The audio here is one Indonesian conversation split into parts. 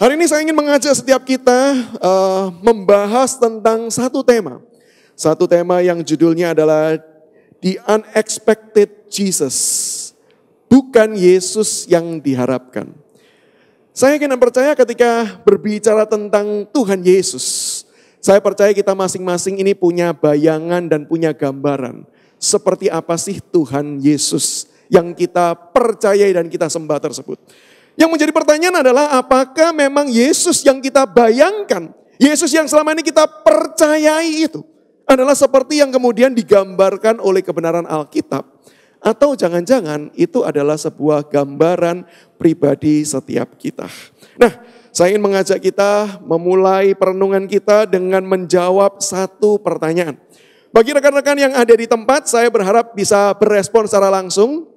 Hari ini saya ingin mengajak setiap kita uh, membahas tentang satu tema. Satu tema yang judulnya adalah The Unexpected Jesus. Bukan Yesus yang diharapkan. Saya ingin percaya ketika berbicara tentang Tuhan Yesus, saya percaya kita masing-masing ini punya bayangan dan punya gambaran. Seperti apa sih Tuhan Yesus yang kita percayai dan kita sembah tersebut. Yang menjadi pertanyaan adalah apakah memang Yesus yang kita bayangkan, Yesus yang selama ini kita percayai itu adalah seperti yang kemudian digambarkan oleh kebenaran Alkitab atau jangan-jangan itu adalah sebuah gambaran pribadi setiap kita. Nah, saya ingin mengajak kita memulai perenungan kita dengan menjawab satu pertanyaan. Bagi rekan-rekan yang ada di tempat, saya berharap bisa berespon secara langsung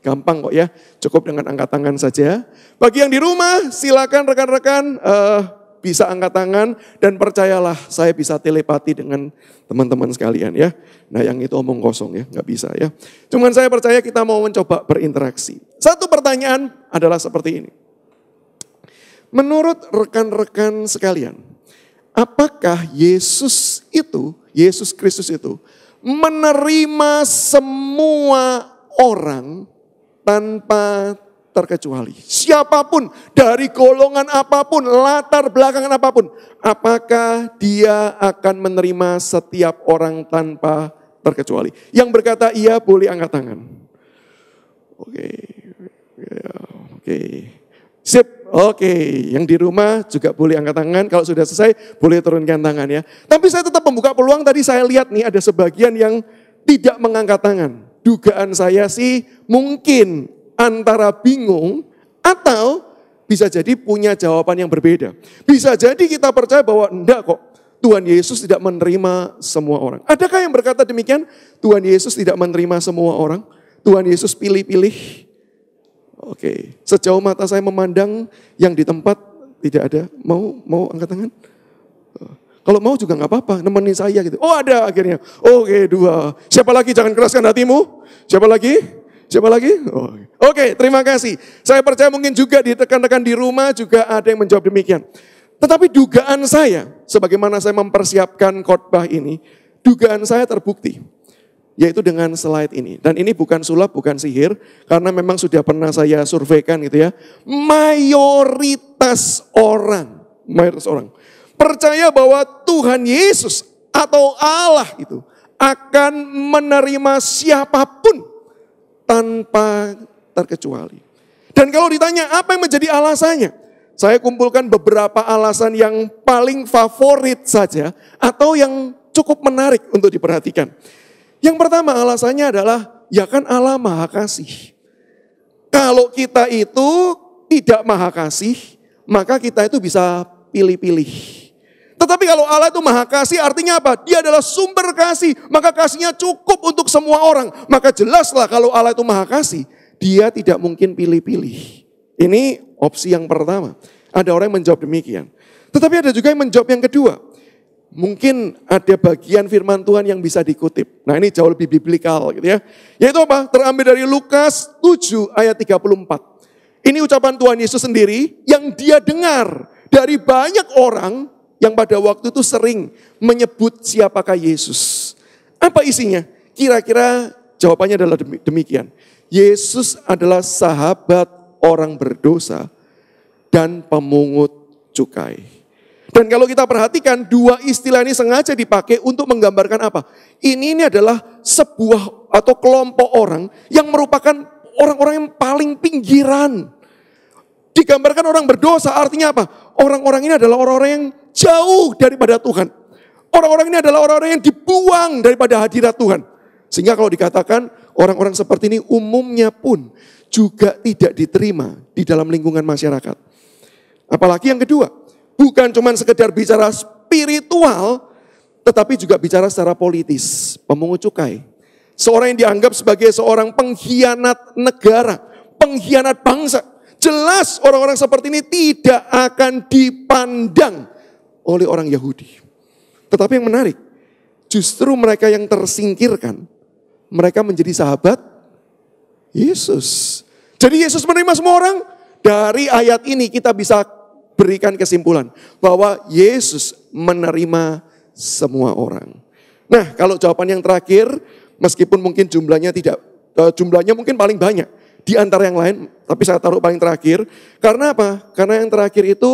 Gampang kok ya, cukup dengan angkat tangan saja. Bagi yang di rumah, silakan rekan-rekan uh, bisa angkat tangan dan percayalah saya bisa telepati dengan teman-teman sekalian ya. Nah yang itu omong kosong ya, nggak bisa ya. Cuman saya percaya kita mau mencoba berinteraksi. Satu pertanyaan adalah seperti ini. Menurut rekan-rekan sekalian, apakah Yesus itu, Yesus Kristus itu menerima semua orang tanpa terkecuali. Siapapun dari golongan apapun, latar belakang apapun, apakah dia akan menerima setiap orang tanpa terkecuali? Yang berkata iya boleh angkat tangan. Oke. Okay. Oke. Okay. Sip. Oke, okay. yang di rumah juga boleh angkat tangan. Kalau sudah selesai, boleh turunkan tangan ya. Tapi saya tetap membuka peluang. Tadi saya lihat nih ada sebagian yang tidak mengangkat tangan dugaan saya sih mungkin antara bingung atau bisa jadi punya jawaban yang berbeda. Bisa jadi kita percaya bahwa enggak kok, Tuhan Yesus tidak menerima semua orang. Adakah yang berkata demikian? Tuhan Yesus tidak menerima semua orang. Tuhan Yesus pilih-pilih. Oke, sejauh mata saya memandang yang di tempat tidak ada. Mau mau angkat tangan? Kalau mau juga nggak apa-apa, nemenin saya gitu. Oh ada akhirnya. Oke dua. Siapa lagi? Jangan keraskan hatimu. Siapa lagi? Siapa lagi? Oh. Oke, okay, terima kasih. Saya percaya mungkin juga di tekan rekan di rumah juga ada yang menjawab demikian. Tetapi dugaan saya, sebagaimana saya mempersiapkan khotbah ini, dugaan saya terbukti. Yaitu dengan slide ini. Dan ini bukan sulap, bukan sihir. Karena memang sudah pernah saya surveikan gitu ya. Mayoritas orang, mayoritas orang percaya bahwa Tuhan Yesus atau Allah itu akan menerima siapapun tanpa terkecuali. Dan kalau ditanya apa yang menjadi alasannya? Saya kumpulkan beberapa alasan yang paling favorit saja atau yang cukup menarik untuk diperhatikan. Yang pertama alasannya adalah ya kan Allah Maha Kasih. Kalau kita itu tidak Maha Kasih, maka kita itu bisa pilih-pilih. Tetapi kalau Allah itu maha kasih artinya apa? Dia adalah sumber kasih. Maka kasihnya cukup untuk semua orang. Maka jelaslah kalau Allah itu maha kasih. Dia tidak mungkin pilih-pilih. Ini opsi yang pertama. Ada orang yang menjawab demikian. Tetapi ada juga yang menjawab yang kedua. Mungkin ada bagian firman Tuhan yang bisa dikutip. Nah ini jauh lebih biblikal gitu ya. Yaitu apa? Terambil dari Lukas 7 ayat 34. Ini ucapan Tuhan Yesus sendiri yang dia dengar dari banyak orang yang pada waktu itu sering menyebut siapakah Yesus. Apa isinya? Kira-kira jawabannya adalah demikian. Yesus adalah sahabat orang berdosa dan pemungut cukai. Dan kalau kita perhatikan dua istilah ini sengaja dipakai untuk menggambarkan apa? Ini ini adalah sebuah atau kelompok orang yang merupakan orang-orang yang paling pinggiran. Digambarkan orang berdosa artinya apa? Orang-orang ini adalah orang-orang yang jauh daripada Tuhan. Orang-orang ini adalah orang-orang yang dibuang daripada hadirat Tuhan. Sehingga kalau dikatakan orang-orang seperti ini umumnya pun juga tidak diterima di dalam lingkungan masyarakat. Apalagi yang kedua, bukan cuma sekedar bicara spiritual, tetapi juga bicara secara politis, pemungut cukai. Seorang yang dianggap sebagai seorang pengkhianat negara, pengkhianat bangsa. Jelas orang-orang seperti ini tidak akan dipandang oleh orang Yahudi. Tetapi yang menarik, justru mereka yang tersingkirkan, mereka menjadi sahabat Yesus. Jadi Yesus menerima semua orang. Dari ayat ini kita bisa berikan kesimpulan bahwa Yesus menerima semua orang. Nah, kalau jawaban yang terakhir, meskipun mungkin jumlahnya tidak eh, jumlahnya mungkin paling banyak di antara yang lain, tapi saya taruh paling terakhir. Karena apa? Karena yang terakhir itu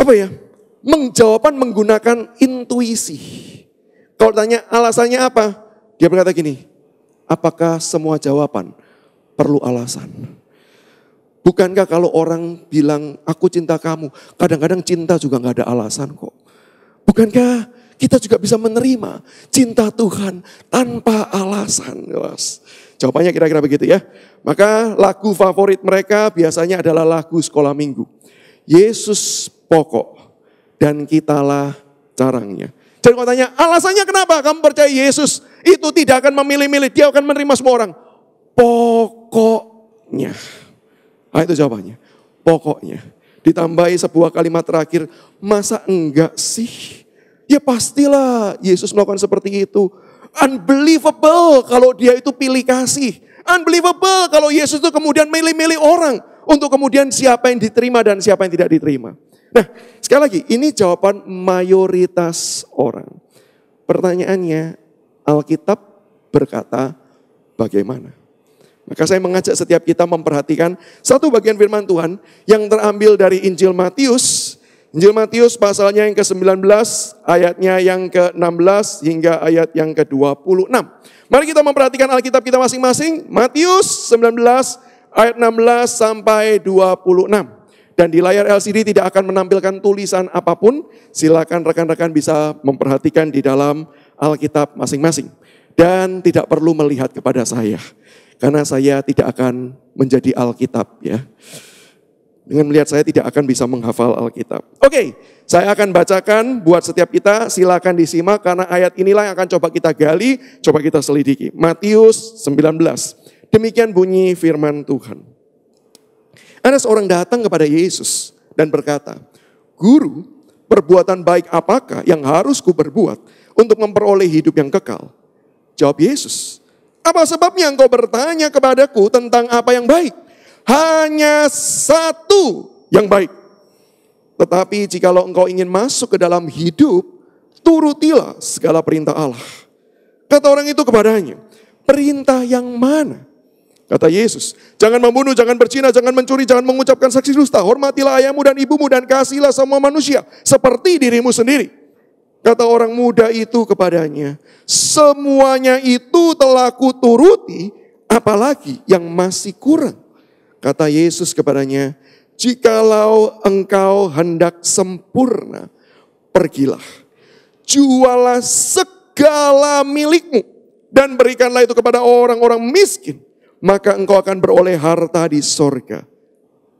apa ya? Menjawaban menggunakan intuisi. Kalau tanya alasannya apa? Dia berkata gini, apakah semua jawaban perlu alasan? Bukankah kalau orang bilang aku cinta kamu, kadang-kadang cinta juga nggak ada alasan kok. Bukankah kita juga bisa menerima cinta Tuhan tanpa alasan. Jawabannya kira-kira begitu ya. Maka lagu favorit mereka biasanya adalah lagu sekolah minggu. Yesus pokok dan kitalah carangnya. Jadi kalau tanya, alasannya kenapa kamu percaya Yesus itu tidak akan memilih-milih, dia akan menerima semua orang. Pokoknya. Nah, itu jawabannya. Pokoknya. Ditambahi sebuah kalimat terakhir, masa enggak sih? Ya pastilah Yesus melakukan seperti itu. Unbelievable kalau dia itu pilih kasih. Unbelievable kalau Yesus itu kemudian milih-milih orang. Untuk kemudian siapa yang diterima dan siapa yang tidak diterima. Nah, Sekali lagi, ini jawaban mayoritas orang. Pertanyaannya, Alkitab berkata bagaimana? Maka saya mengajak setiap kita memperhatikan satu bagian firman Tuhan yang terambil dari Injil Matius. Injil Matius pasalnya yang ke-19, ayatnya yang ke-16 hingga ayat yang ke-26. Mari kita memperhatikan Alkitab kita masing-masing. Matius 19 ayat 16 sampai 26 dan di layar LCD tidak akan menampilkan tulisan apapun. Silakan rekan-rekan bisa memperhatikan di dalam Alkitab masing-masing. Dan tidak perlu melihat kepada saya. Karena saya tidak akan menjadi Alkitab ya. Dengan melihat saya tidak akan bisa menghafal Alkitab. Oke, okay, saya akan bacakan buat setiap kita. Silakan disimak karena ayat inilah yang akan coba kita gali, coba kita selidiki. Matius 19. Demikian bunyi firman Tuhan. Ada seorang datang kepada Yesus dan berkata, Guru, perbuatan baik apakah yang harus ku berbuat untuk memperoleh hidup yang kekal? Jawab Yesus, apa sebabnya engkau bertanya kepadaku tentang apa yang baik? Hanya satu yang baik. Tetapi jikalau engkau ingin masuk ke dalam hidup, turutilah segala perintah Allah. Kata orang itu kepadanya, perintah yang mana? Kata Yesus, jangan membunuh, jangan bercina, jangan mencuri, jangan mengucapkan saksi dusta. Hormatilah ayahmu dan ibumu dan kasihilah semua manusia seperti dirimu sendiri. Kata orang muda itu kepadanya, semuanya itu telah kuturuti, apalagi yang masih kurang. Kata Yesus kepadanya, jikalau engkau hendak sempurna, pergilah. Jualah segala milikmu dan berikanlah itu kepada orang-orang miskin maka engkau akan beroleh harta di sorga.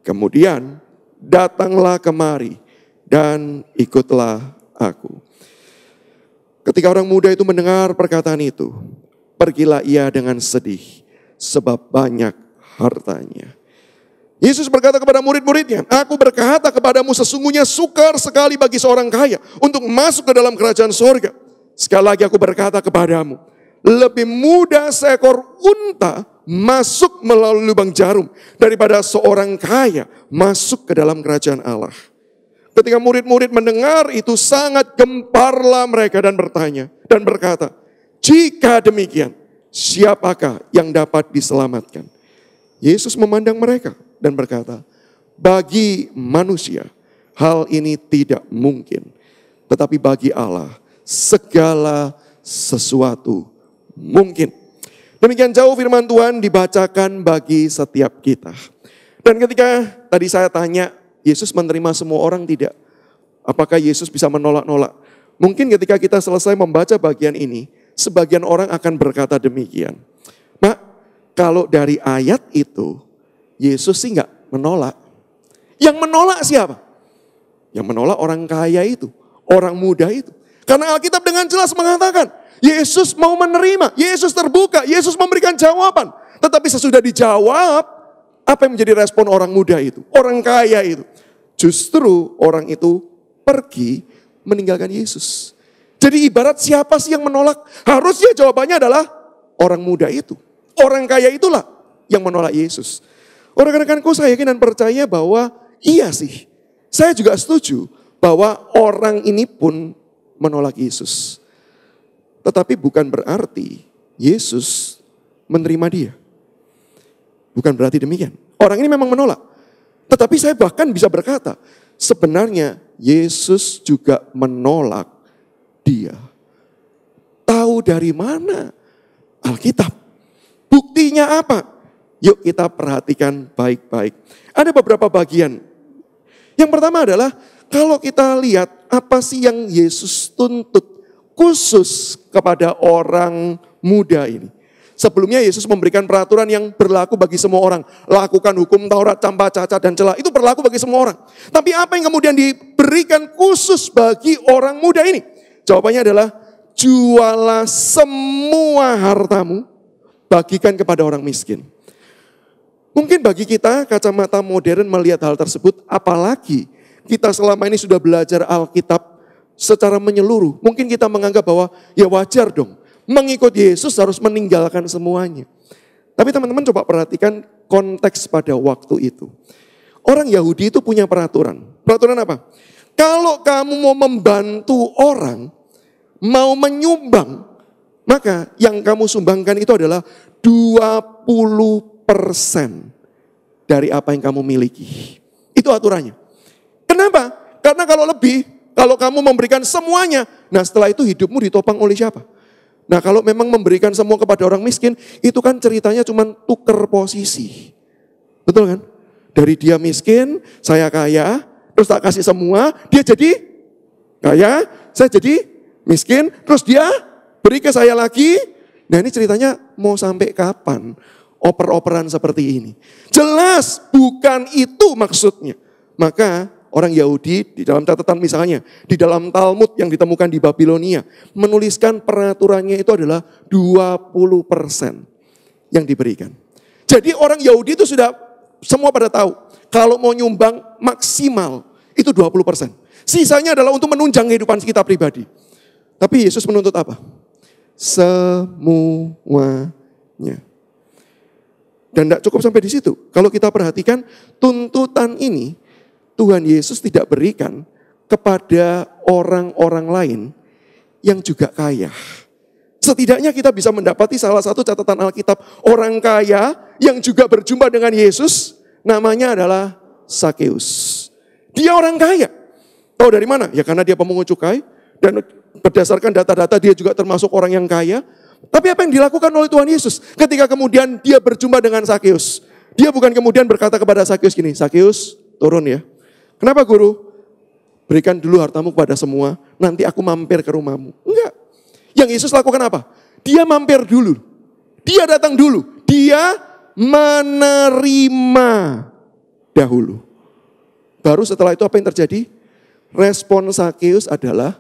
Kemudian datanglah kemari dan ikutlah aku. Ketika orang muda itu mendengar perkataan itu, pergilah ia dengan sedih sebab banyak hartanya. Yesus berkata kepada murid-muridnya, Aku berkata kepadamu sesungguhnya sukar sekali bagi seorang kaya untuk masuk ke dalam kerajaan sorga. Sekali lagi aku berkata kepadamu, lebih mudah seekor unta masuk melalui lubang jarum daripada seorang kaya masuk ke dalam kerajaan Allah. Ketika murid-murid mendengar itu sangat gemparlah mereka dan bertanya dan berkata, "Jika demikian, siapakah yang dapat diselamatkan?" Yesus memandang mereka dan berkata, "Bagi manusia hal ini tidak mungkin, tetapi bagi Allah segala sesuatu mungkin." Demikian jauh firman Tuhan dibacakan bagi setiap kita. Dan ketika tadi saya tanya, Yesus menerima semua orang tidak? Apakah Yesus bisa menolak-nolak? Mungkin ketika kita selesai membaca bagian ini, sebagian orang akan berkata demikian. Mak, kalau dari ayat itu, Yesus sih nggak menolak. Yang menolak siapa? Yang menolak orang kaya itu, orang muda itu, karena Alkitab dengan jelas mengatakan, Yesus mau menerima, Yesus terbuka, Yesus memberikan jawaban. Tetapi sesudah dijawab, apa yang menjadi respon orang muda itu, orang kaya itu? Justru orang itu pergi meninggalkan Yesus. Jadi ibarat siapa sih yang menolak? Harusnya jawabannya adalah orang muda itu. Orang kaya itulah yang menolak Yesus. Orang rekanku saya yakin dan percaya bahwa iya sih. Saya juga setuju bahwa orang ini pun menolak Yesus. Tetapi bukan berarti Yesus menerima dia. Bukan berarti demikian. Orang ini memang menolak. Tetapi saya bahkan bisa berkata, sebenarnya Yesus juga menolak dia. Tahu dari mana? Alkitab. Buktinya apa? Yuk kita perhatikan baik-baik. Ada beberapa bagian. Yang pertama adalah kalau kita lihat apa sih yang Yesus tuntut khusus kepada orang muda ini. Sebelumnya Yesus memberikan peraturan yang berlaku bagi semua orang. Lakukan hukum Taurat, campa, cacat, dan celah. Itu berlaku bagi semua orang. Tapi apa yang kemudian diberikan khusus bagi orang muda ini? Jawabannya adalah, jualah semua hartamu, bagikan kepada orang miskin. Mungkin bagi kita kacamata modern melihat hal tersebut, apalagi kita selama ini sudah belajar Alkitab secara menyeluruh, mungkin kita menganggap bahwa ya wajar dong, mengikut Yesus harus meninggalkan semuanya. Tapi teman-teman coba perhatikan konteks pada waktu itu. Orang Yahudi itu punya peraturan. Peraturan apa? Kalau kamu mau membantu orang, mau menyumbang, maka yang kamu sumbangkan itu adalah 20% dari apa yang kamu miliki. Itu aturannya. Kenapa? Karena kalau lebih, kalau kamu memberikan semuanya, nah setelah itu hidupmu ditopang oleh siapa? Nah kalau memang memberikan semua kepada orang miskin, itu kan ceritanya cuma tuker posisi. Betul kan? Dari dia miskin, saya kaya, terus tak kasih semua, dia jadi kaya, saya jadi miskin, terus dia beri ke saya lagi. Nah ini ceritanya mau sampai kapan oper-operan seperti ini? Jelas bukan itu maksudnya. Maka orang Yahudi di dalam catatan misalnya, di dalam Talmud yang ditemukan di Babilonia, menuliskan peraturannya itu adalah 20% yang diberikan. Jadi orang Yahudi itu sudah semua pada tahu, kalau mau nyumbang maksimal itu 20%. Sisanya adalah untuk menunjang kehidupan kita pribadi. Tapi Yesus menuntut apa? Semuanya. Dan tidak cukup sampai di situ. Kalau kita perhatikan tuntutan ini Tuhan Yesus tidak berikan kepada orang-orang lain yang juga kaya. Setidaknya kita bisa mendapati salah satu catatan Alkitab orang kaya yang juga berjumpa dengan Yesus namanya adalah Sakeus. Dia orang kaya. Tahu dari mana? Ya karena dia pemungut cukai dan berdasarkan data-data dia juga termasuk orang yang kaya. Tapi apa yang dilakukan oleh Tuhan Yesus ketika kemudian dia berjumpa dengan Sakeus? Dia bukan kemudian berkata kepada Sakeus gini, Sakeus turun ya. Kenapa guru? Berikan dulu hartamu kepada semua, nanti aku mampir ke rumahmu. Enggak. Yang Yesus lakukan apa? Dia mampir dulu. Dia datang dulu. Dia menerima dahulu. Baru setelah itu apa yang terjadi? Respon Sakeus adalah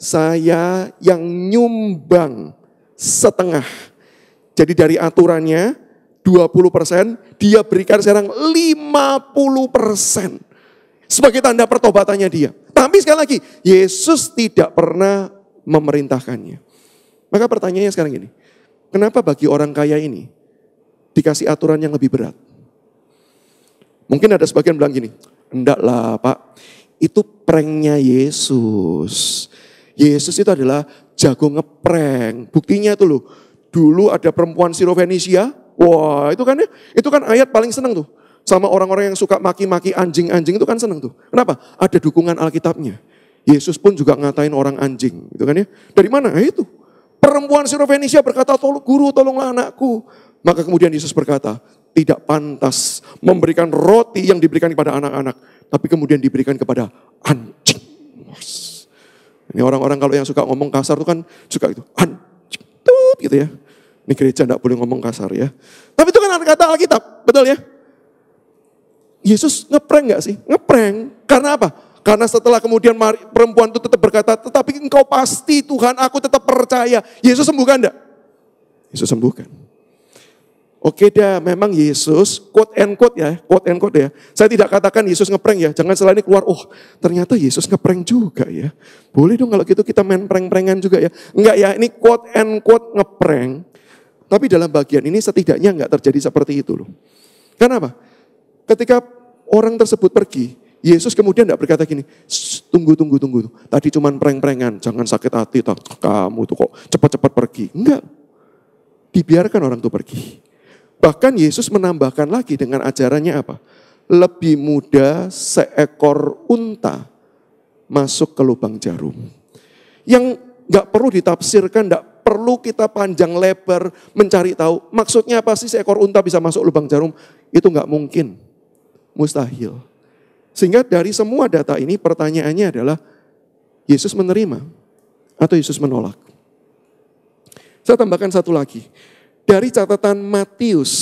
saya yang nyumbang setengah. Jadi dari aturannya 20 persen, dia berikan sekarang 50 persen sebagai tanda pertobatannya dia. Tapi sekali lagi, Yesus tidak pernah memerintahkannya. Maka pertanyaannya sekarang ini, kenapa bagi orang kaya ini dikasih aturan yang lebih berat? Mungkin ada sebagian bilang gini, endaklah pak, itu pranknya Yesus. Yesus itu adalah jago ngeprank. Buktinya itu loh, dulu ada perempuan Sirofenisia, wah itu kan ya, itu kan ayat paling seneng tuh. Sama orang-orang yang suka maki-maki anjing-anjing itu kan seneng tuh. Kenapa? Ada dukungan Alkitabnya. Yesus pun juga ngatain orang anjing, gitu kan ya. Dari mana? Nah, itu. Perempuan Sirofenisia berkata, tolong guru tolonglah anakku. Maka kemudian Yesus berkata, tidak pantas memberikan roti yang diberikan kepada anak-anak. Tapi kemudian diberikan kepada anjing. Ini orang-orang kalau yang suka ngomong kasar tuh kan suka itu anjing, tut, gitu ya. Ini gereja tidak boleh ngomong kasar ya. Tapi itu kan kata Alkitab, betul ya? Yesus ngeprank nggak sih? Ngeprank. Karena apa? Karena setelah kemudian perempuan itu tetap berkata, tetapi engkau pasti Tuhan, aku tetap percaya. Yesus sembuhkan enggak? Yesus sembuhkan. Oke dah, memang Yesus, quote and quote ya, quote and quote ya. Saya tidak katakan Yesus ngeprank ya, jangan selain ini keluar, oh ternyata Yesus ngeprank juga ya. Boleh dong kalau gitu kita main prank-prankan juga ya. Enggak ya, ini quote and quote ngeprank. Tapi dalam bagian ini setidaknya enggak terjadi seperti itu loh. Karena apa? Ketika orang tersebut pergi, Yesus kemudian tidak berkata gini, tunggu, tunggu, tunggu. Tadi cuman preng-prengan, jangan sakit hati, tak, kamu tuh kok cepat-cepat pergi. Enggak, dibiarkan orang itu pergi. Bahkan Yesus menambahkan lagi dengan ajarannya apa? Lebih mudah seekor unta masuk ke lubang jarum. Yang nggak perlu ditafsirkan, nggak perlu kita panjang lebar mencari tahu. Maksudnya apa sih seekor unta bisa masuk lubang jarum? Itu nggak mungkin mustahil. Sehingga dari semua data ini pertanyaannya adalah Yesus menerima atau Yesus menolak. Saya tambahkan satu lagi. Dari catatan Matius,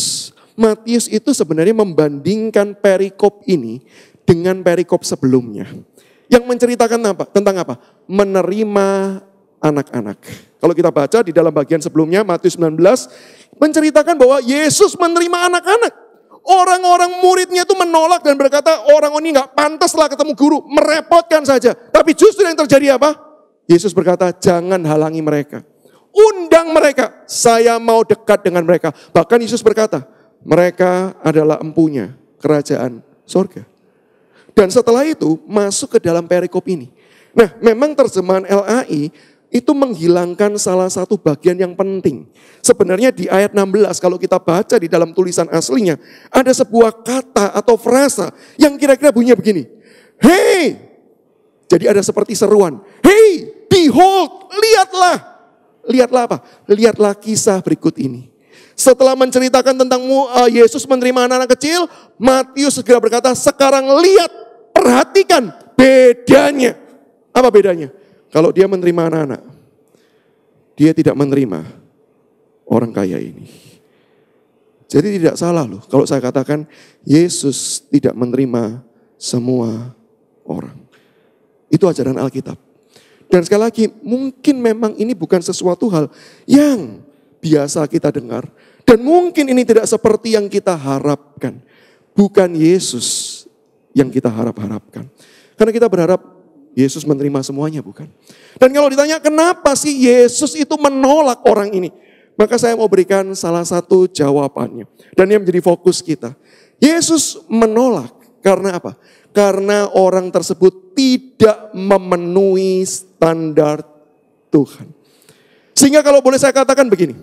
Matius itu sebenarnya membandingkan perikop ini dengan perikop sebelumnya. Yang menceritakan apa? Tentang apa? Menerima anak-anak. Kalau kita baca di dalam bagian sebelumnya Matius 19 menceritakan bahwa Yesus menerima anak-anak. Orang-orang muridnya itu menolak dan berkata, orang ini nggak pantas lah ketemu guru, merepotkan saja. Tapi justru yang terjadi apa? Yesus berkata, jangan halangi mereka. Undang mereka, saya mau dekat dengan mereka. Bahkan Yesus berkata, mereka adalah empunya kerajaan sorga. Dan setelah itu masuk ke dalam perikop ini. Nah memang terjemahan LAI itu menghilangkan salah satu bagian yang penting. Sebenarnya di ayat 16 kalau kita baca di dalam tulisan aslinya ada sebuah kata atau frasa yang kira-kira bunyinya begini. Hey! Jadi ada seperti seruan. Hey, behold, lihatlah. Lihatlah apa? Lihatlah kisah berikut ini. Setelah menceritakan tentang eh, Yesus menerima anak-anak kecil, Matius segera berkata, "Sekarang lihat, perhatikan bedanya." Apa bedanya? Kalau dia menerima anak-anak, dia tidak menerima orang kaya ini. Jadi tidak salah loh kalau saya katakan Yesus tidak menerima semua orang. Itu ajaran Alkitab. Dan sekali lagi, mungkin memang ini bukan sesuatu hal yang biasa kita dengar. Dan mungkin ini tidak seperti yang kita harapkan. Bukan Yesus yang kita harap-harapkan. Karena kita berharap Yesus menerima semuanya bukan? Dan kalau ditanya kenapa sih Yesus itu menolak orang ini? Maka saya mau berikan salah satu jawabannya. Dan yang menjadi fokus kita. Yesus menolak karena apa? Karena orang tersebut tidak memenuhi standar Tuhan. Sehingga kalau boleh saya katakan begini.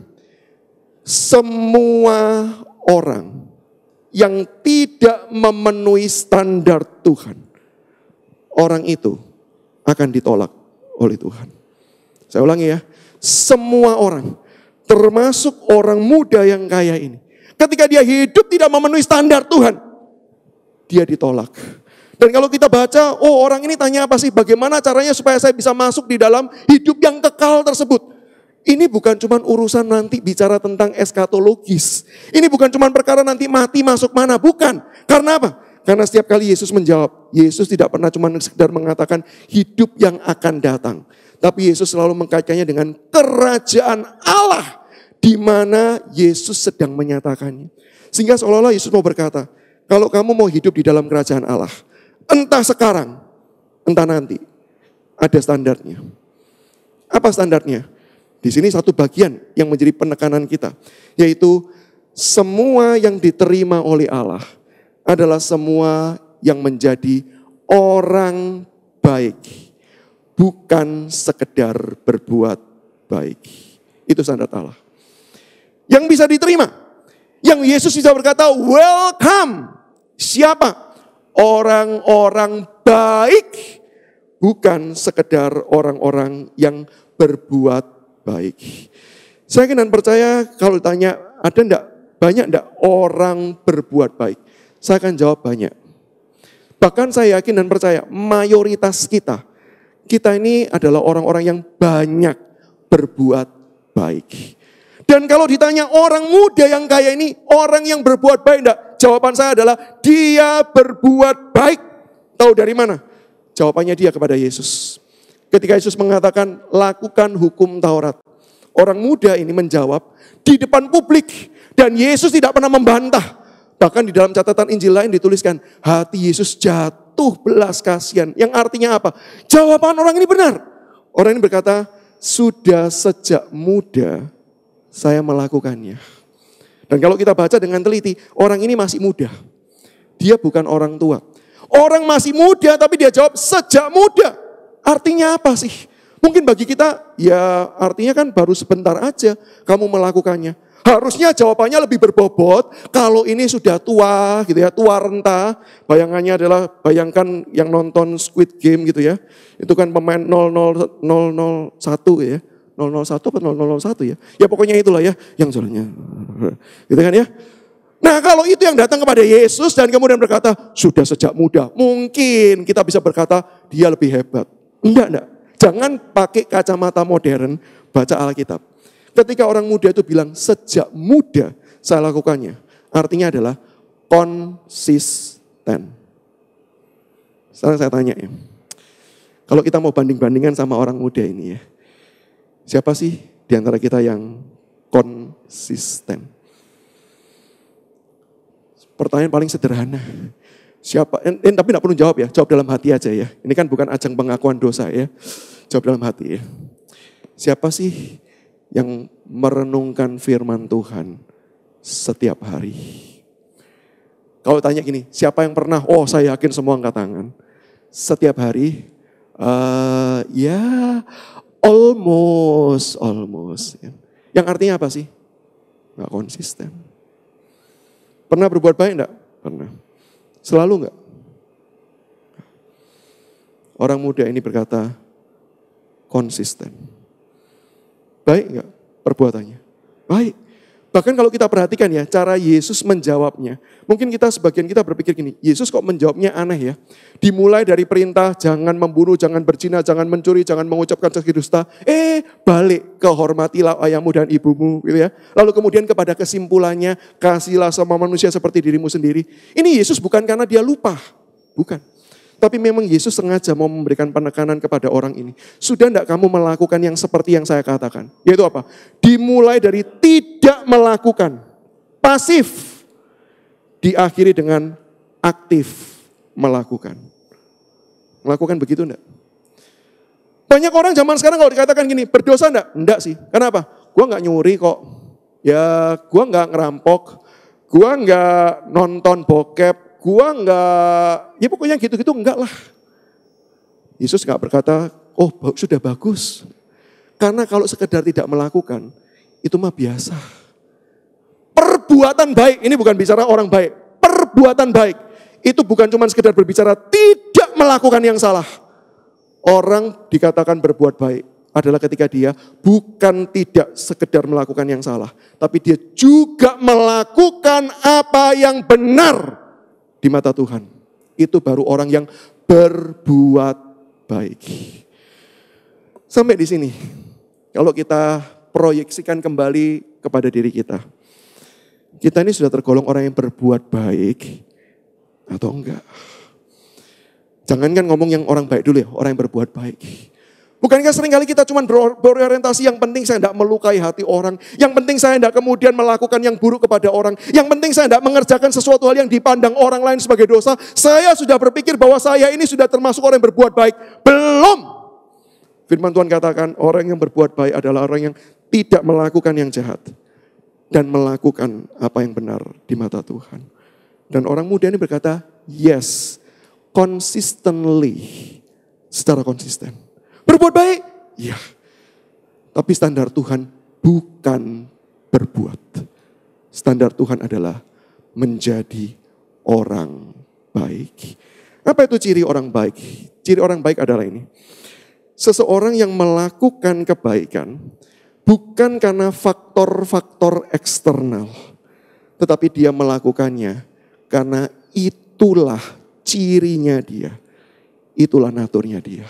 Semua orang yang tidak memenuhi standar Tuhan. Orang itu akan ditolak oleh Tuhan. Saya ulangi ya, semua orang, termasuk orang muda yang kaya ini, ketika dia hidup tidak memenuhi standar Tuhan, dia ditolak. Dan kalau kita baca, oh orang ini tanya apa sih? Bagaimana caranya supaya saya bisa masuk di dalam hidup yang kekal tersebut? Ini bukan cuma urusan nanti bicara tentang eskatologis. Ini bukan cuma perkara nanti mati masuk mana, bukan. Karena apa? Karena setiap kali Yesus menjawab, Yesus tidak pernah cuma sekedar mengatakan hidup yang akan datang. Tapi Yesus selalu mengkaitkannya dengan kerajaan Allah di mana Yesus sedang menyatakannya. Sehingga seolah-olah Yesus mau berkata, kalau kamu mau hidup di dalam kerajaan Allah, entah sekarang, entah nanti, ada standarnya. Apa standarnya? Di sini satu bagian yang menjadi penekanan kita, yaitu semua yang diterima oleh Allah – adalah semua yang menjadi orang baik, bukan sekedar berbuat baik. Itu standar Allah. Yang bisa diterima, yang Yesus bisa berkata, "Welcome." Siapa? Orang-orang baik, bukan sekedar orang-orang yang berbuat baik. Saya ingin percaya kalau ditanya, ada enggak banyak enggak orang berbuat baik? Saya akan jawab banyak. Bahkan saya yakin dan percaya mayoritas kita, kita ini adalah orang-orang yang banyak berbuat baik. Dan kalau ditanya orang muda yang kaya ini, orang yang berbuat baik enggak? Jawaban saya adalah dia berbuat baik. Tahu dari mana? Jawabannya dia kepada Yesus. Ketika Yesus mengatakan lakukan hukum Taurat. Orang muda ini menjawab di depan publik dan Yesus tidak pernah membantah. Bahkan di dalam catatan Injil lain dituliskan, hati Yesus jatuh belas kasihan. Yang artinya apa? Jawaban orang ini benar. Orang ini berkata, sudah sejak muda saya melakukannya. Dan kalau kita baca dengan teliti, orang ini masih muda. Dia bukan orang tua. Orang masih muda tapi dia jawab sejak muda. Artinya apa sih? Mungkin bagi kita ya artinya kan baru sebentar aja kamu melakukannya. Harusnya jawabannya lebih berbobot. Kalau ini sudah tua gitu ya, tua renta. Bayangannya adalah bayangkan yang nonton Squid Game gitu ya. Itu kan pemain 00001 gitu ya. 001 atau 0001 ya. Ya pokoknya itulah ya yang soalnya. Gitu kan ya. Nah kalau itu yang datang kepada Yesus dan kemudian berkata, sudah sejak muda. Mungkin kita bisa berkata, dia lebih hebat. Enggak, enggak. Jangan pakai kacamata modern, baca Alkitab Ketika orang muda itu bilang sejak muda saya lakukannya, artinya adalah konsisten. Sekarang saya tanya ya, kalau kita mau banding-bandingan sama orang muda ini ya, siapa sih di antara kita yang konsisten? Pertanyaan paling sederhana, siapa eh, eh tapi tidak perlu jawab ya jawab dalam hati aja ya ini kan bukan ajang pengakuan dosa ya jawab dalam hati ya siapa sih yang merenungkan firman Tuhan setiap hari. Kalau tanya gini, siapa yang pernah? Oh, saya yakin semua angkat tangan. Setiap hari, uh, ya almost, almost. Ya. Yang artinya apa sih? Gak konsisten. Pernah berbuat baik enggak? Pernah. Selalu enggak? Orang muda ini berkata, konsisten. Baik nggak perbuatannya? Baik. Bahkan kalau kita perhatikan ya, cara Yesus menjawabnya. Mungkin kita sebagian kita berpikir gini, Yesus kok menjawabnya aneh ya. Dimulai dari perintah, jangan membunuh, jangan berzina, jangan mencuri, jangan mengucapkan saksi dusta. Eh, balik, kehormatilah ayahmu dan ibumu gitu ya. Lalu kemudian kepada kesimpulannya, kasihlah sama manusia seperti dirimu sendiri. Ini Yesus bukan karena dia lupa, bukan. Tapi memang Yesus sengaja mau memberikan penekanan kepada orang ini. Sudah tidak kamu melakukan yang seperti yang saya katakan. Yaitu apa? Dimulai dari tidak melakukan. Pasif. Diakhiri dengan aktif melakukan. Melakukan begitu enggak? Banyak orang zaman sekarang kalau dikatakan gini, berdosa enggak? Enggak sih. Kenapa? Gua enggak nyuri kok. Ya, gua enggak ngerampok. Gua enggak nonton bokep gua enggak, ya pokoknya gitu-gitu enggak lah. Yesus enggak berkata, oh sudah bagus. Karena kalau sekedar tidak melakukan, itu mah biasa. Perbuatan baik, ini bukan bicara orang baik. Perbuatan baik, itu bukan cuma sekedar berbicara tidak melakukan yang salah. Orang dikatakan berbuat baik adalah ketika dia bukan tidak sekedar melakukan yang salah. Tapi dia juga melakukan apa yang benar di mata Tuhan. Itu baru orang yang berbuat baik. Sampai di sini. Kalau kita proyeksikan kembali kepada diri kita. Kita ini sudah tergolong orang yang berbuat baik atau enggak? Jangankan ngomong yang orang baik dulu ya, orang yang berbuat baik. Bukankah seringkali kita cuma berorientasi yang penting saya tidak melukai hati orang. Yang penting saya tidak kemudian melakukan yang buruk kepada orang. Yang penting saya tidak mengerjakan sesuatu hal yang dipandang orang lain sebagai dosa. Saya sudah berpikir bahwa saya ini sudah termasuk orang yang berbuat baik. Belum. Firman Tuhan katakan orang yang berbuat baik adalah orang yang tidak melakukan yang jahat. Dan melakukan apa yang benar di mata Tuhan. Dan orang muda ini berkata, yes, consistently, secara konsisten Berbuat baik? Ya. Tapi standar Tuhan bukan berbuat. Standar Tuhan adalah menjadi orang baik. Apa itu ciri orang baik? Ciri orang baik adalah ini. Seseorang yang melakukan kebaikan bukan karena faktor-faktor eksternal, tetapi dia melakukannya karena itulah cirinya dia. Itulah naturnya dia.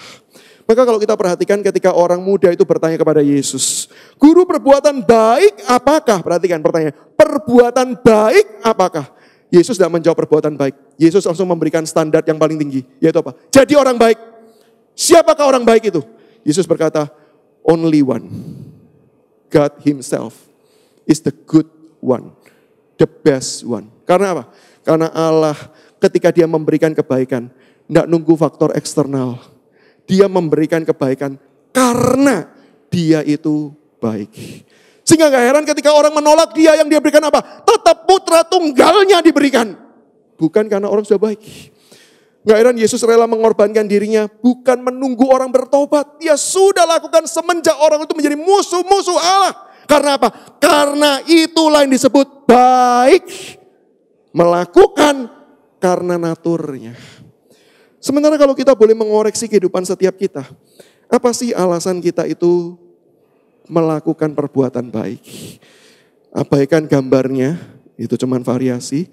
Maka kalau kita perhatikan ketika orang muda itu bertanya kepada Yesus, "Guru, perbuatan baik apakah?" Perhatikan pertanyaan. "Perbuatan baik apakah?" Yesus tidak menjawab perbuatan baik. Yesus langsung memberikan standar yang paling tinggi, yaitu apa? Jadi orang baik. Siapakah orang baik itu? Yesus berkata, "Only one. God himself is the good one, the best one." Karena apa? Karena Allah ketika dia memberikan kebaikan, tidak nunggu faktor eksternal dia memberikan kebaikan karena dia itu baik. Sehingga gak heran ketika orang menolak dia yang dia berikan apa? Tetap putra tunggalnya diberikan. Bukan karena orang sudah baik. Gak heran Yesus rela mengorbankan dirinya. Bukan menunggu orang bertobat. Dia sudah lakukan semenjak orang itu menjadi musuh-musuh Allah. Karena apa? Karena itulah yang disebut baik. Melakukan karena naturnya. Sementara kalau kita boleh mengoreksi kehidupan setiap kita, apa sih alasan kita itu melakukan perbuatan baik? Abaikan gambarnya, itu cuman variasi,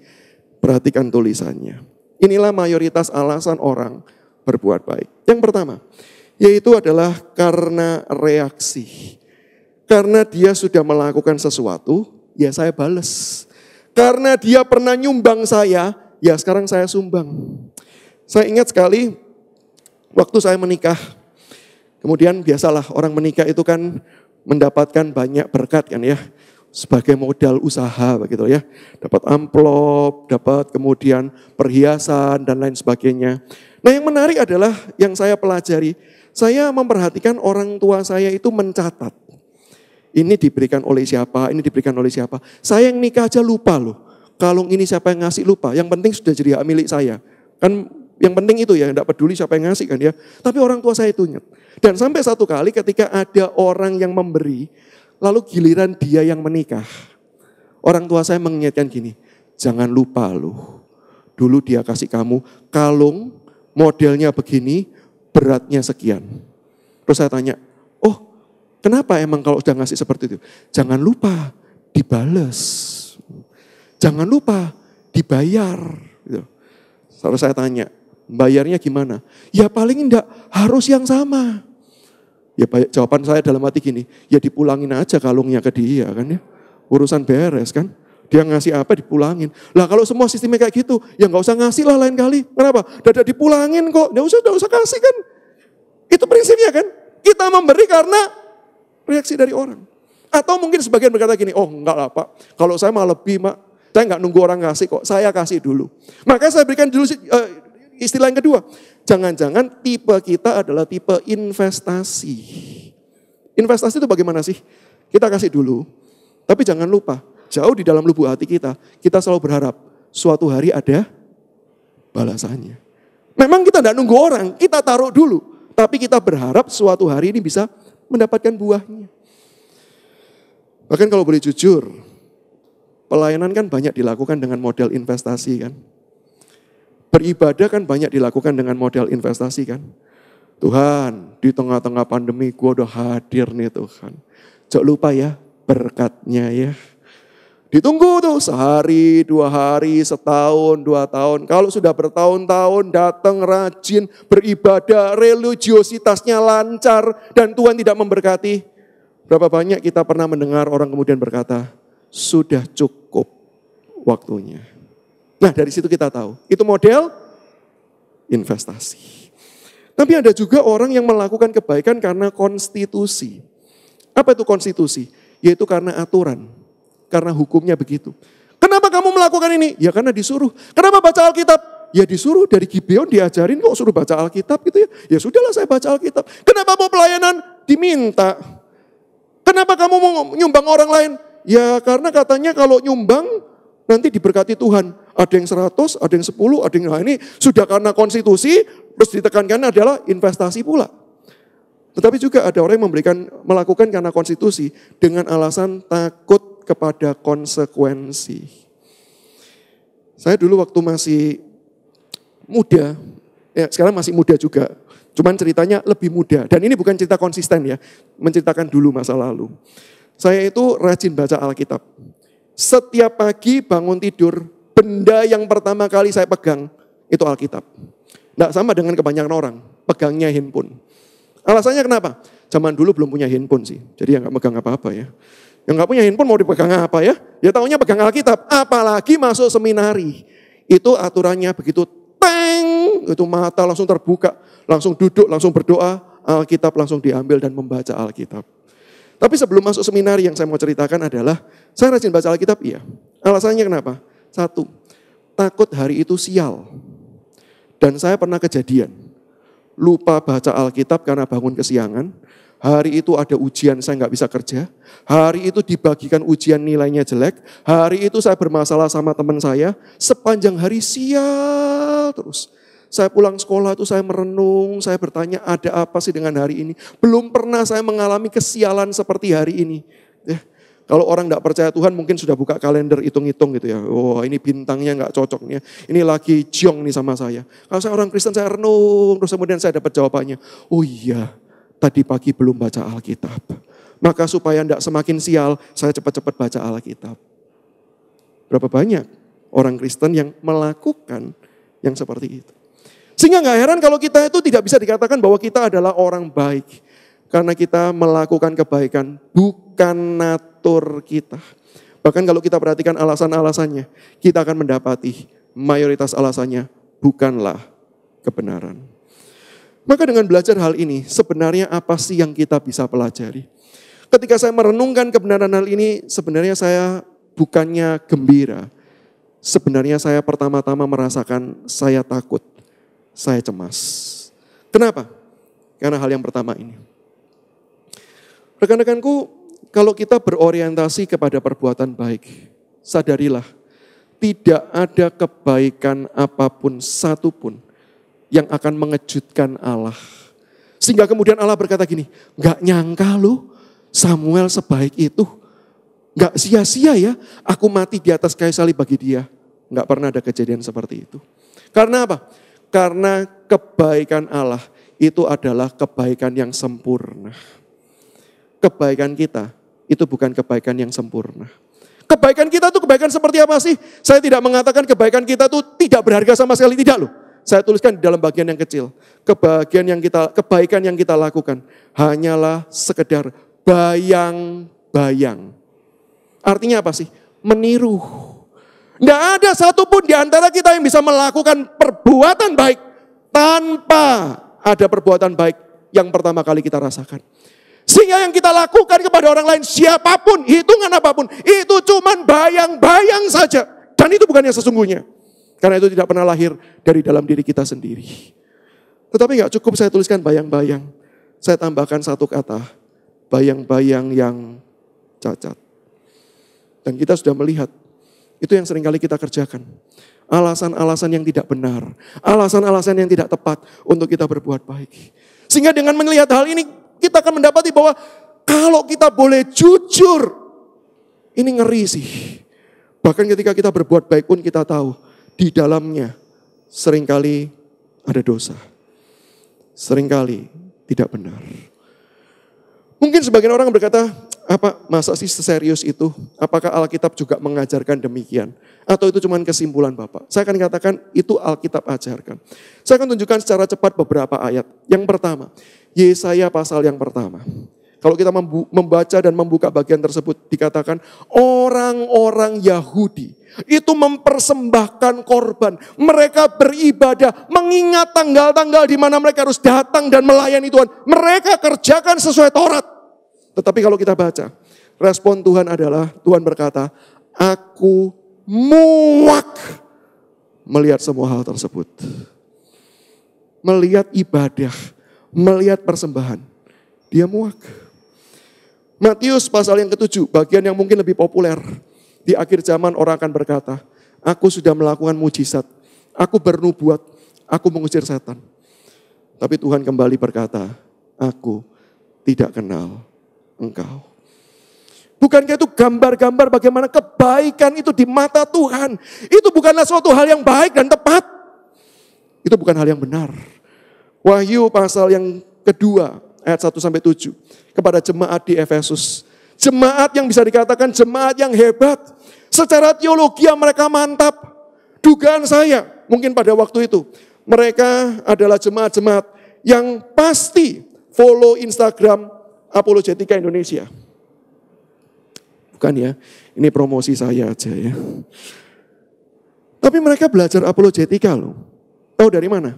perhatikan tulisannya. Inilah mayoritas alasan orang berbuat baik. Yang pertama, yaitu adalah karena reaksi. Karena dia sudah melakukan sesuatu, ya saya bales. Karena dia pernah nyumbang saya, ya sekarang saya sumbang. Saya ingat sekali waktu saya menikah. Kemudian biasalah orang menikah itu kan mendapatkan banyak berkat kan ya sebagai modal usaha begitu ya. Dapat amplop, dapat kemudian perhiasan dan lain sebagainya. Nah, yang menarik adalah yang saya pelajari, saya memperhatikan orang tua saya itu mencatat. Ini diberikan oleh siapa, ini diberikan oleh siapa. Saya yang nikah aja lupa loh. Kalung ini siapa yang ngasih lupa. Yang penting sudah jadi hak milik saya. Kan yang penting itu ya, tidak peduli siapa yang ngasih kan ya. Tapi orang tua saya itu ingat. Dan sampai satu kali ketika ada orang yang memberi, lalu giliran dia yang menikah. Orang tua saya mengingatkan gini, jangan lupa loh. Dulu dia kasih kamu kalung modelnya begini, beratnya sekian. Terus saya tanya, oh kenapa emang kalau sudah ngasih seperti itu? Jangan lupa dibales. Jangan lupa dibayar. Gitu. terus saya tanya, Bayarnya gimana? Ya paling enggak harus yang sama. Ya jawaban saya dalam hati gini, ya dipulangin aja kalungnya ke dia kan ya. Urusan beres kan. Dia ngasih apa dipulangin. Lah kalau semua sistemnya kayak gitu, ya nggak usah ngasih lah lain kali. Kenapa? Dada dipulangin kok. Nggak usah, nggak usah kasih kan. Itu prinsipnya kan. Kita memberi karena reaksi dari orang. Atau mungkin sebagian berkata gini, oh enggak lah Pak, kalau saya mah lebih Mak, saya nggak nunggu orang ngasih kok, saya kasih dulu. Maka saya berikan dulu eh, Istilah yang kedua, jangan-jangan tipe kita adalah tipe investasi. Investasi itu bagaimana sih? Kita kasih dulu, tapi jangan lupa, jauh di dalam lubuk hati kita, kita selalu berharap suatu hari ada balasannya. Memang kita tidak nunggu orang, kita taruh dulu. Tapi kita berharap suatu hari ini bisa mendapatkan buahnya. Bahkan kalau boleh jujur, pelayanan kan banyak dilakukan dengan model investasi kan beribadah kan banyak dilakukan dengan model investasi kan. Tuhan, di tengah-tengah pandemi gue udah hadir nih Tuhan. Jangan lupa ya, berkatnya ya. Ditunggu tuh sehari, dua hari, setahun, dua tahun. Kalau sudah bertahun-tahun datang rajin, beribadah, religiositasnya lancar, dan Tuhan tidak memberkati. Berapa banyak kita pernah mendengar orang kemudian berkata, sudah cukup waktunya. Nah dari situ kita tahu, itu model investasi. Tapi ada juga orang yang melakukan kebaikan karena konstitusi. Apa itu konstitusi? Yaitu karena aturan, karena hukumnya begitu. Kenapa kamu melakukan ini? Ya karena disuruh. Kenapa baca Alkitab? ya disuruh dari Gibeon diajarin kok suruh baca Alkitab gitu ya. Ya sudahlah saya baca Alkitab. Kenapa mau pelayanan? Diminta. Kenapa kamu mau nyumbang orang lain? Ya karena katanya kalau nyumbang nanti diberkati Tuhan ada yang 100, ada yang 10, ada yang nah ini sudah karena konstitusi terus ditekankan adalah investasi pula. Tetapi juga ada orang yang memberikan melakukan karena konstitusi dengan alasan takut kepada konsekuensi. Saya dulu waktu masih muda, ya sekarang masih muda juga, cuman ceritanya lebih muda. Dan ini bukan cerita konsisten ya, menceritakan dulu masa lalu. Saya itu rajin baca Alkitab. Setiap pagi bangun tidur benda yang pertama kali saya pegang itu Alkitab. Tidak sama dengan kebanyakan orang, pegangnya handphone. Alasannya kenapa? Zaman dulu belum punya handphone sih, jadi yang nggak megang apa-apa ya. Yang nggak punya handphone mau dipegang apa ya? Ya tahunya pegang Alkitab, apalagi masuk seminari. Itu aturannya begitu teng, itu mata langsung terbuka, langsung duduk, langsung berdoa, Alkitab langsung diambil dan membaca Alkitab. Tapi sebelum masuk seminari yang saya mau ceritakan adalah, saya rajin baca Alkitab, iya. Alasannya kenapa? Satu, takut hari itu sial. Dan saya pernah kejadian, lupa baca Alkitab karena bangun kesiangan, hari itu ada ujian saya nggak bisa kerja, hari itu dibagikan ujian nilainya jelek, hari itu saya bermasalah sama teman saya, sepanjang hari sial terus. Saya pulang sekolah itu saya merenung, saya bertanya ada apa sih dengan hari ini. Belum pernah saya mengalami kesialan seperti hari ini. Eh, kalau orang tidak percaya Tuhan mungkin sudah buka kalender hitung-hitung gitu ya. Wah oh, ini bintangnya nggak cocoknya. Ini lagi ciong nih sama saya. Kalau saya orang Kristen saya renung. Terus kemudian saya dapat jawabannya. Oh iya tadi pagi belum baca Alkitab. Maka supaya tidak semakin sial saya cepat-cepat baca Alkitab. Berapa banyak orang Kristen yang melakukan yang seperti itu. Sehingga nggak heran kalau kita itu tidak bisa dikatakan bahwa kita adalah orang baik. Karena kita melakukan kebaikan, bukan natur kita. Bahkan kalau kita perhatikan alasan-alasannya, kita akan mendapati mayoritas alasannya bukanlah kebenaran. Maka dengan belajar hal ini, sebenarnya apa sih yang kita bisa pelajari? Ketika saya merenungkan kebenaran hal ini, sebenarnya saya bukannya gembira. Sebenarnya saya pertama-tama merasakan saya takut, saya cemas. Kenapa? Karena hal yang pertama ini. Rekan-rekanku, kalau kita berorientasi kepada perbuatan baik, sadarilah tidak ada kebaikan apapun satupun yang akan mengejutkan Allah. Sehingga kemudian Allah berkata gini, gak nyangka lu, Samuel sebaik itu. Gak sia-sia ya, aku mati di atas kayu salib bagi dia. Gak pernah ada kejadian seperti itu. Karena apa? Karena kebaikan Allah itu adalah kebaikan yang sempurna kebaikan kita itu bukan kebaikan yang sempurna. Kebaikan kita itu kebaikan seperti apa sih? Saya tidak mengatakan kebaikan kita itu tidak berharga sama sekali, tidak loh. Saya tuliskan di dalam bagian yang kecil. Kebaikan yang kita kebaikan yang kita lakukan hanyalah sekedar bayang-bayang. Artinya apa sih? Meniru. Tidak ada satupun di antara kita yang bisa melakukan perbuatan baik tanpa ada perbuatan baik yang pertama kali kita rasakan. Sehingga yang kita lakukan kepada orang lain, siapapun, hitungan apapun, itu cuman bayang-bayang saja. Dan itu bukan yang sesungguhnya. Karena itu tidak pernah lahir dari dalam diri kita sendiri. Tetapi nggak cukup saya tuliskan bayang-bayang. Saya tambahkan satu kata, bayang-bayang yang cacat. Dan kita sudah melihat, itu yang seringkali kita kerjakan. Alasan-alasan yang tidak benar, alasan-alasan yang tidak tepat untuk kita berbuat baik. Sehingga dengan melihat hal ini, kita akan mendapati bahwa kalau kita boleh jujur, ini ngeri sih. Bahkan ketika kita berbuat baik pun kita tahu di dalamnya seringkali ada dosa. Seringkali tidak benar. Mungkin sebagian orang berkata, apa masa sih serius itu? Apakah Alkitab juga mengajarkan demikian? Atau itu cuma kesimpulan Bapak? Saya akan katakan itu Alkitab ajarkan. Saya akan tunjukkan secara cepat beberapa ayat. Yang pertama, Yesaya pasal yang pertama. Kalau kita membaca dan membuka bagian tersebut dikatakan orang-orang Yahudi itu mempersembahkan korban. Mereka beribadah mengingat tanggal-tanggal di mana mereka harus datang dan melayani Tuhan. Mereka kerjakan sesuai Taurat. Tetapi kalau kita baca, respon Tuhan adalah Tuhan berkata, "Aku muak melihat semua hal tersebut." Melihat ibadah, melihat persembahan. Dia muak. Matius pasal yang ketujuh, bagian yang mungkin lebih populer. Di akhir zaman orang akan berkata, aku sudah melakukan mujizat, aku bernubuat, aku mengusir setan. Tapi Tuhan kembali berkata, aku tidak kenal engkau. Bukankah itu gambar-gambar bagaimana kebaikan itu di mata Tuhan? Itu bukanlah suatu hal yang baik dan tepat. Itu bukan hal yang benar. Wahyu pasal yang kedua ayat 1 sampai 7 kepada jemaat di Efesus. Jemaat yang bisa dikatakan jemaat yang hebat. Secara teologi mereka mantap. Dugaan saya mungkin pada waktu itu mereka adalah jemaat-jemaat yang pasti follow Instagram Apologetika Indonesia. Bukan ya, ini promosi saya aja ya. Tapi mereka belajar apologetika loh. Tahu dari mana?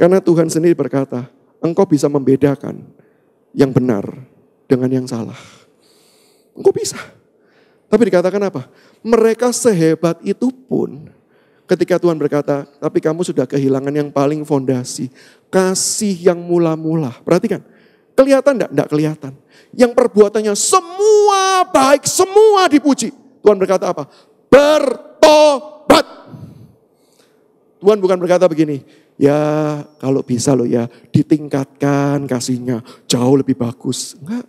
Karena Tuhan sendiri berkata, engkau bisa membedakan yang benar dengan yang salah. Engkau bisa. Tapi dikatakan apa? Mereka sehebat itu pun ketika Tuhan berkata, tapi kamu sudah kehilangan yang paling fondasi. Kasih yang mula-mula. Perhatikan, kelihatan enggak? Enggak kelihatan. Yang perbuatannya semua baik, semua dipuji. Tuhan berkata apa? Bertobat. Tuhan bukan berkata begini, ya kalau bisa loh ya ditingkatkan kasihnya jauh lebih bagus. Enggak,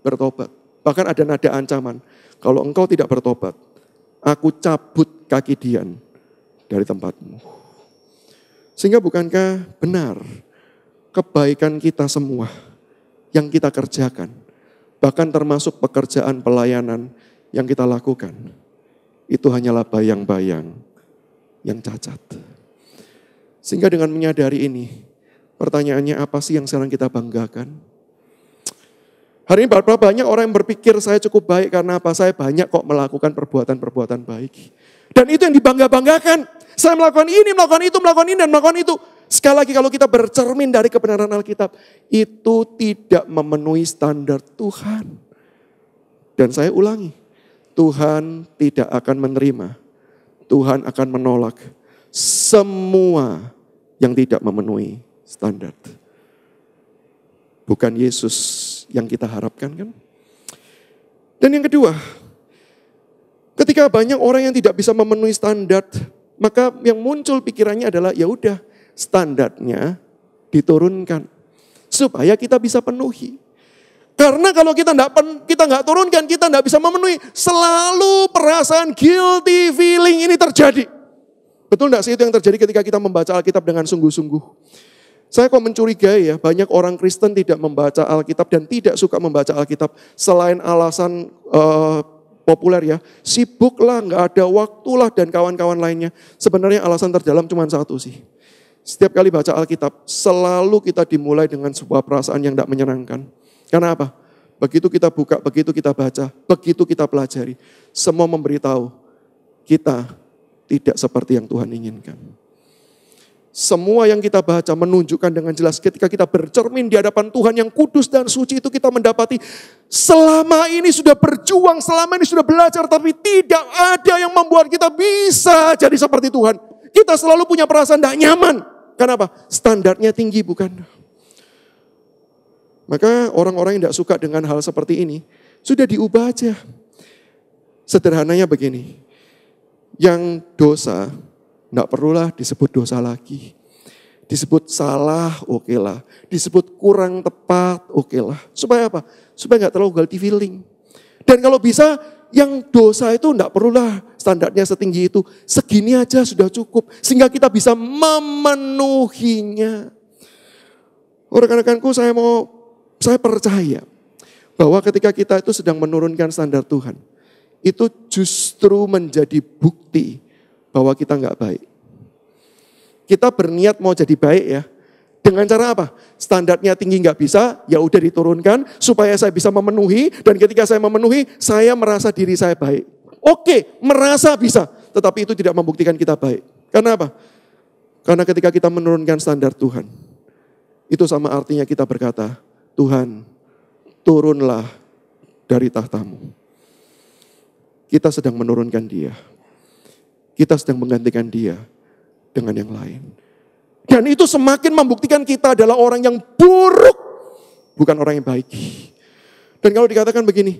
bertobat. Bahkan ada nada ancaman, kalau engkau tidak bertobat, aku cabut kaki Dian dari tempatmu. Sehingga bukankah benar kebaikan kita semua yang kita kerjakan, bahkan termasuk pekerjaan pelayanan yang kita lakukan, itu hanyalah bayang-bayang yang cacat. Sehingga dengan menyadari ini, pertanyaannya apa sih yang sekarang kita banggakan? Hari ini berapa banyak orang yang berpikir saya cukup baik karena apa? Saya banyak kok melakukan perbuatan-perbuatan baik. Dan itu yang dibangga-banggakan. Saya melakukan ini, melakukan itu, melakukan ini, dan melakukan itu. Sekali lagi kalau kita bercermin dari kebenaran Alkitab, itu tidak memenuhi standar Tuhan. Dan saya ulangi, Tuhan tidak akan menerima, Tuhan akan menolak semua yang tidak memenuhi standar. Bukan Yesus yang kita harapkan kan? Dan yang kedua, ketika banyak orang yang tidak bisa memenuhi standar, maka yang muncul pikirannya adalah ya udah standarnya diturunkan supaya kita bisa penuhi. Karena kalau kita tidak kita nggak turunkan, kita nggak bisa memenuhi. Selalu perasaan guilty feeling ini terjadi. Betul tidak sih itu yang terjadi ketika kita membaca Alkitab dengan sungguh-sungguh? Saya kok mencurigai ya, banyak orang Kristen tidak membaca Alkitab dan tidak suka membaca Alkitab selain alasan uh, populer ya, sibuklah, enggak ada waktulah dan kawan-kawan lainnya. Sebenarnya alasan terdalam cuma satu sih. Setiap kali baca Alkitab, selalu kita dimulai dengan sebuah perasaan yang tidak menyenangkan. Karena apa? Begitu kita buka, begitu kita baca, begitu kita pelajari, semua memberitahu kita tidak seperti yang Tuhan inginkan. Semua yang kita baca menunjukkan dengan jelas ketika kita bercermin di hadapan Tuhan yang kudus dan suci itu kita mendapati selama ini sudah berjuang, selama ini sudah belajar tapi tidak ada yang membuat kita bisa jadi seperti Tuhan. Kita selalu punya perasaan tidak nyaman. Kenapa? Standarnya tinggi bukan? Maka orang-orang yang tidak suka dengan hal seperti ini sudah diubah aja. Sederhananya begini, yang dosa, tidak perlulah disebut dosa lagi. Disebut salah, oke okay lah. Disebut kurang tepat, oke okay lah. Supaya apa? Supaya nggak terlalu guilty feeling. Dan kalau bisa, yang dosa itu tidak perlulah standarnya setinggi itu. Segini aja sudah cukup. Sehingga kita bisa memenuhinya. rekan-rekanku saya mau, saya percaya bahwa ketika kita itu sedang menurunkan standar Tuhan itu justru menjadi bukti bahwa kita nggak baik. Kita berniat mau jadi baik ya. Dengan cara apa? Standarnya tinggi nggak bisa, ya udah diturunkan supaya saya bisa memenuhi dan ketika saya memenuhi, saya merasa diri saya baik. Oke, merasa bisa, tetapi itu tidak membuktikan kita baik. Karena apa? Karena ketika kita menurunkan standar Tuhan, itu sama artinya kita berkata, Tuhan, turunlah dari tahtamu. Kita sedang menurunkan dia. Kita sedang menggantikan dia dengan yang lain. Dan itu semakin membuktikan kita adalah orang yang buruk, bukan orang yang baik. Dan kalau dikatakan begini,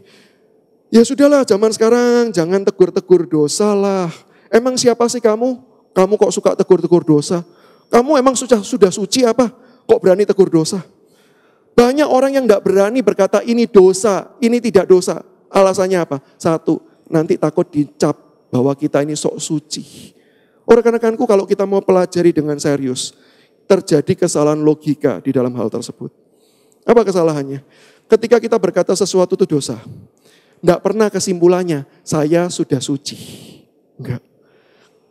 ya sudahlah zaman sekarang jangan tegur-tegur dosa lah. Emang siapa sih kamu? Kamu kok suka tegur-tegur dosa? Kamu emang sudah sudah suci apa? Kok berani tegur dosa? Banyak orang yang tidak berani berkata ini dosa, ini tidak dosa. Alasannya apa? Satu, nanti takut dicap bahwa kita ini sok suci. Orang rekan-rekanku kalau kita mau pelajari dengan serius, terjadi kesalahan logika di dalam hal tersebut. Apa kesalahannya? Ketika kita berkata sesuatu itu dosa, enggak pernah kesimpulannya, saya sudah suci. Enggak.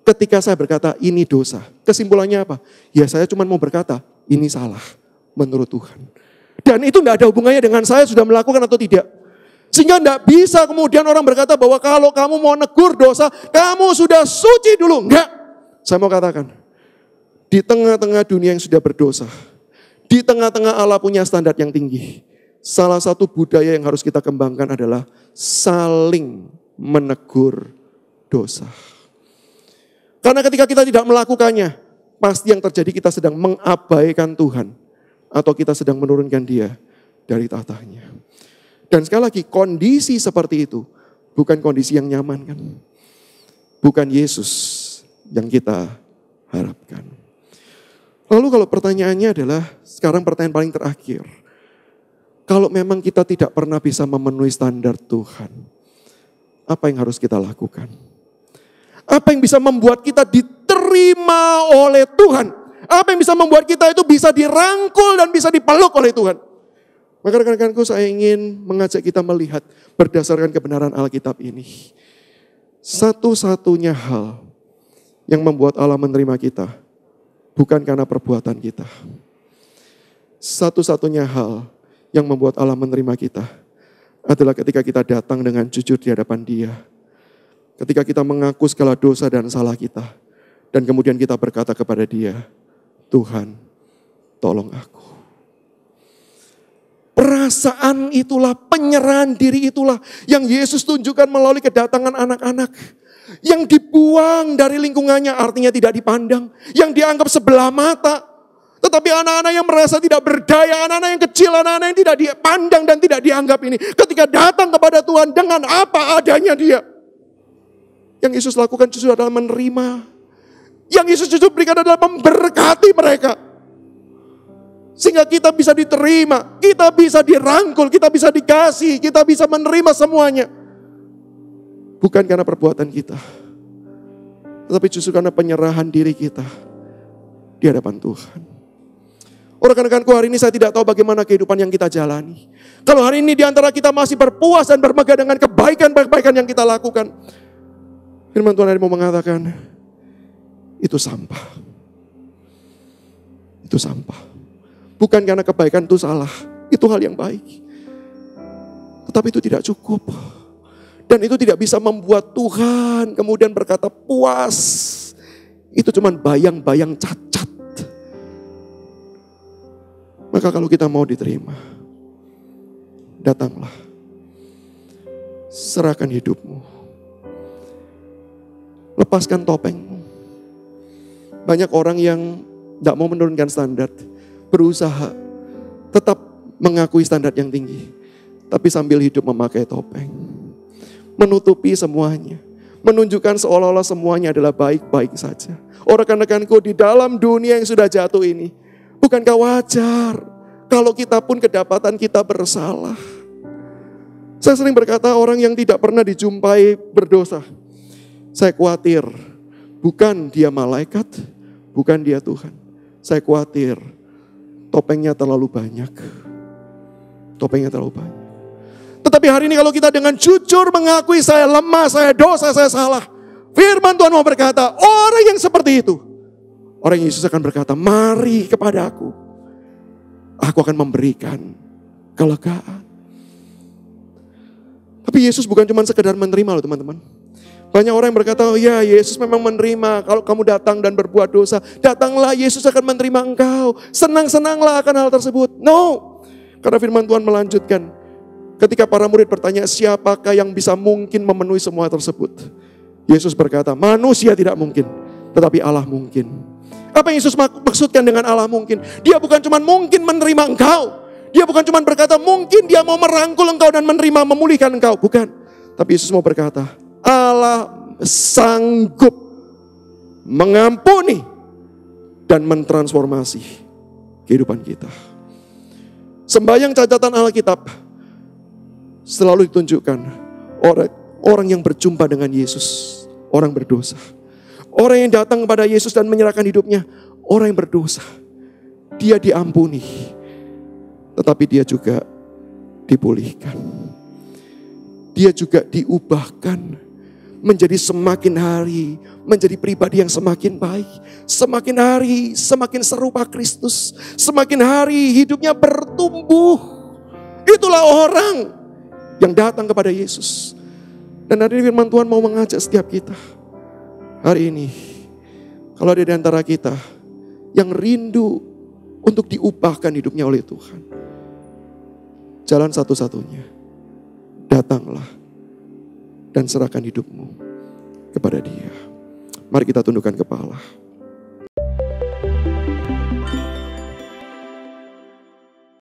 Ketika saya berkata ini dosa, kesimpulannya apa? Ya saya cuma mau berkata ini salah menurut Tuhan. Dan itu enggak ada hubungannya dengan saya sudah melakukan atau tidak. Sehingga tidak bisa kemudian orang berkata bahwa kalau kamu mau negur dosa, kamu sudah suci dulu. Enggak. Saya mau katakan, di tengah-tengah dunia yang sudah berdosa, di tengah-tengah Allah punya standar yang tinggi. Salah satu budaya yang harus kita kembangkan adalah saling menegur dosa. Karena ketika kita tidak melakukannya, pasti yang terjadi kita sedang mengabaikan Tuhan atau kita sedang menurunkan dia dari tahtanya. Dan sekali lagi, kondisi seperti itu bukan kondisi yang nyaman kan? Bukan Yesus yang kita harapkan. Lalu kalau pertanyaannya adalah, sekarang pertanyaan paling terakhir. Kalau memang kita tidak pernah bisa memenuhi standar Tuhan, apa yang harus kita lakukan? Apa yang bisa membuat kita diterima oleh Tuhan? Apa yang bisa membuat kita itu bisa dirangkul dan bisa dipeluk oleh Tuhan? Maka rekan-rekanku saya ingin mengajak kita melihat berdasarkan kebenaran Alkitab ini. Satu-satunya hal yang membuat Allah menerima kita bukan karena perbuatan kita. Satu-satunya hal yang membuat Allah menerima kita adalah ketika kita datang dengan jujur di hadapan Dia. Ketika kita mengaku segala dosa dan salah kita dan kemudian kita berkata kepada Dia, "Tuhan, tolong aku." Perasaan itulah, penyerahan diri itulah yang Yesus tunjukkan melalui kedatangan anak-anak. Yang dibuang dari lingkungannya artinya tidak dipandang. Yang dianggap sebelah mata. Tetapi anak-anak yang merasa tidak berdaya, anak-anak yang kecil, anak-anak yang tidak dipandang dan tidak dianggap ini. Ketika datang kepada Tuhan dengan apa adanya dia. Yang Yesus lakukan justru adalah menerima. Yang Yesus justru berikan adalah memberkati mereka. Sehingga kita bisa diterima, kita bisa dirangkul, kita bisa dikasih, kita bisa menerima semuanya. Bukan karena perbuatan kita. Tetapi justru karena penyerahan diri kita di hadapan Tuhan. Orang rekan-rekanku hari ini saya tidak tahu bagaimana kehidupan yang kita jalani. Kalau hari ini diantara kita masih berpuas dan bermegah dengan kebaikan-kebaikan yang kita lakukan. Firman Tuhan hari mau mengatakan, itu sampah. Itu sampah. Bukan karena kebaikan itu salah. Itu hal yang baik. Tetapi itu tidak cukup. Dan itu tidak bisa membuat Tuhan kemudian berkata puas. Itu cuma bayang-bayang cacat. Maka kalau kita mau diterima, datanglah. Serahkan hidupmu. Lepaskan topengmu. Banyak orang yang tidak mau menurunkan standar berusaha tetap mengakui standar yang tinggi, tapi sambil hidup memakai topeng, menutupi semuanya, menunjukkan seolah-olah semuanya adalah baik-baik saja. Orang oh, rekan-rekanku di dalam dunia yang sudah jatuh ini, bukankah wajar kalau kita pun kedapatan kita bersalah? Saya sering berkata orang yang tidak pernah dijumpai berdosa. Saya khawatir bukan dia malaikat, bukan dia Tuhan. Saya khawatir Topengnya terlalu banyak. Topengnya terlalu banyak. Tetapi hari ini kalau kita dengan jujur mengakui saya lemah, saya dosa, saya salah. Firman Tuhan mau berkata, orang yang seperti itu. Orang yang Yesus akan berkata, mari kepada aku. Aku akan memberikan kelegaan. Tapi Yesus bukan cuma sekedar menerima loh teman-teman. Banyak orang yang berkata, oh ya Yesus memang menerima kalau kamu datang dan berbuat dosa. Datanglah Yesus akan menerima engkau. Senang-senanglah akan hal tersebut. No. Karena firman Tuhan melanjutkan. Ketika para murid bertanya, siapakah yang bisa mungkin memenuhi semua tersebut? Yesus berkata, manusia tidak mungkin, tetapi Allah mungkin. Apa yang Yesus maksudkan dengan Allah mungkin? Dia bukan cuma mungkin menerima engkau, dia bukan cuma berkata mungkin dia mau merangkul engkau dan menerima memulihkan engkau, bukan. Tapi Yesus mau berkata, Allah sanggup mengampuni dan mentransformasi kehidupan kita. Sembayang catatan Alkitab selalu ditunjukkan orang orang yang berjumpa dengan Yesus, orang berdosa. Orang yang datang kepada Yesus dan menyerahkan hidupnya, orang yang berdosa. Dia diampuni, tetapi dia juga dipulihkan. Dia juga diubahkan menjadi semakin hari, menjadi pribadi yang semakin baik. Semakin hari, semakin serupa Kristus. Semakin hari hidupnya bertumbuh. Itulah orang yang datang kepada Yesus. Dan hari ini firman Tuhan mau mengajak setiap kita. Hari ini, kalau ada di antara kita yang rindu untuk diubahkan hidupnya oleh Tuhan. Jalan satu-satunya, datanglah dan serahkan hidupmu kepada Dia. Mari kita tundukkan kepala.